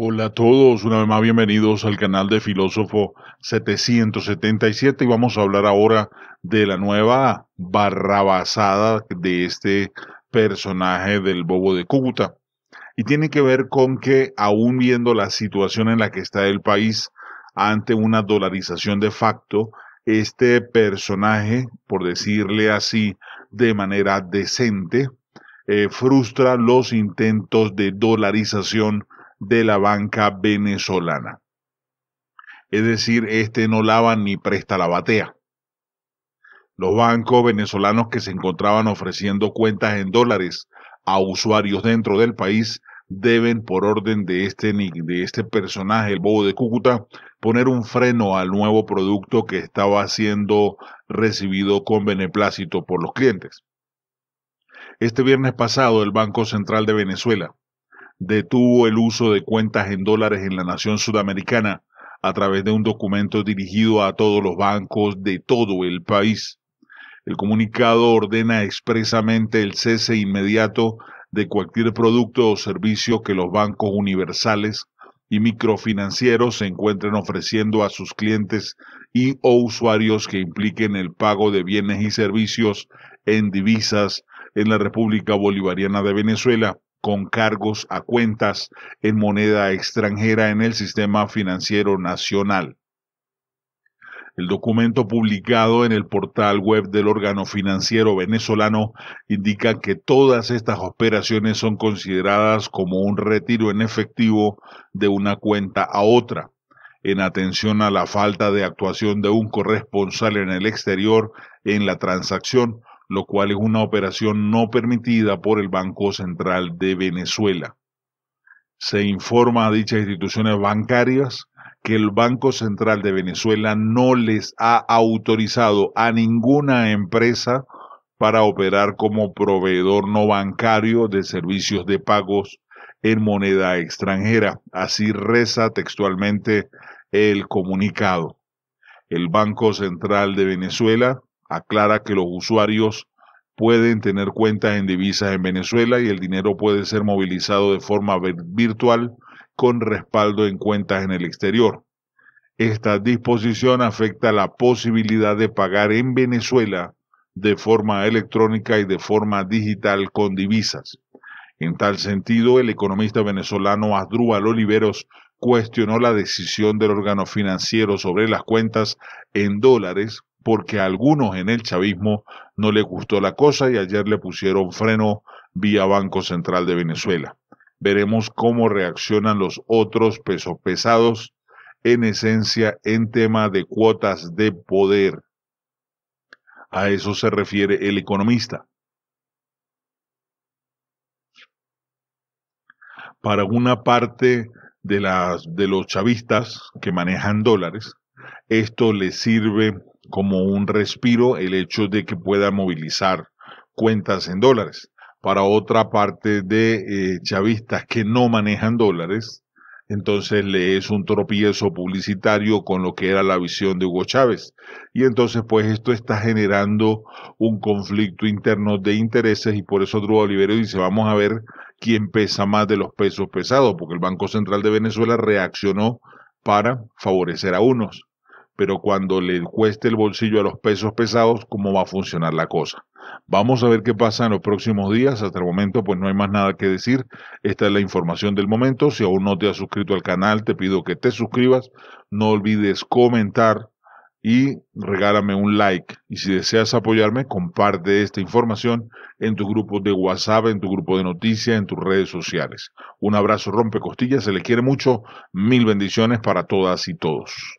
Hola a todos, una vez más bienvenidos al canal de Filósofo 777 y vamos a hablar ahora de la nueva barrabasada de este personaje del Bobo de Cúcuta. Y tiene que ver con que aún viendo la situación en la que está el país ante una dolarización de facto, este personaje, por decirle así de manera decente, eh, frustra los intentos de dolarización de la banca venezolana. Es decir, este no lava ni presta la batea. Los bancos venezolanos que se encontraban ofreciendo cuentas en dólares a usuarios dentro del país deben, por orden de este, de este personaje, el bobo de Cúcuta, poner un freno al nuevo producto que estaba siendo recibido con beneplácito por los clientes. Este viernes pasado, el Banco Central de Venezuela detuvo el uso de cuentas en dólares en la nación sudamericana a través de un documento dirigido a todos los bancos de todo el país. El comunicado ordena expresamente el cese inmediato de cualquier producto o servicio que los bancos universales y microfinancieros se encuentren ofreciendo a sus clientes y o usuarios que impliquen el pago de bienes y servicios en divisas en la República Bolivariana de Venezuela con cargos a cuentas en moneda extranjera en el sistema financiero nacional. El documento publicado en el portal web del órgano financiero venezolano indica que todas estas operaciones son consideradas como un retiro en efectivo de una cuenta a otra, en atención a la falta de actuación de un corresponsal en el exterior en la transacción lo cual es una operación no permitida por el Banco Central de Venezuela. Se informa a dichas instituciones bancarias que el Banco Central de Venezuela no les ha autorizado a ninguna empresa para operar como proveedor no bancario de servicios de pagos en moneda extranjera. Así reza textualmente el comunicado. El Banco Central de Venezuela aclara que los usuarios pueden tener cuentas en divisas en Venezuela y el dinero puede ser movilizado de forma virtual con respaldo en cuentas en el exterior. Esta disposición afecta la posibilidad de pagar en Venezuela de forma electrónica y de forma digital con divisas. En tal sentido, el economista venezolano Asdrúbal Oliveros cuestionó la decisión del órgano financiero sobre las cuentas en dólares porque a algunos en el chavismo no les gustó la cosa y ayer le pusieron freno vía Banco Central de Venezuela. Veremos cómo reaccionan los otros pesos pesados, en esencia en tema de cuotas de poder. A eso se refiere el economista. Para una parte de, las, de los chavistas que manejan dólares, esto les sirve como un respiro el hecho de que pueda movilizar cuentas en dólares. Para otra parte de eh, chavistas que no manejan dólares, entonces le es un tropiezo publicitario con lo que era la visión de Hugo Chávez. Y entonces pues esto está generando un conflicto interno de intereses y por eso Trudeau Olivero dice vamos a ver quién pesa más de los pesos pesados, porque el Banco Central de Venezuela reaccionó para favorecer a unos pero cuando le cueste el bolsillo a los pesos pesados, cómo va a funcionar la cosa. Vamos a ver qué pasa en los próximos días. Hasta el momento, pues no hay más nada que decir. Esta es la información del momento. Si aún no te has suscrito al canal, te pido que te suscribas. No olvides comentar y regálame un like. Y si deseas apoyarme, comparte esta información en tu grupo de WhatsApp, en tu grupo de noticias, en tus redes sociales. Un abrazo, rompe costillas. Se le quiere mucho. Mil bendiciones para todas y todos.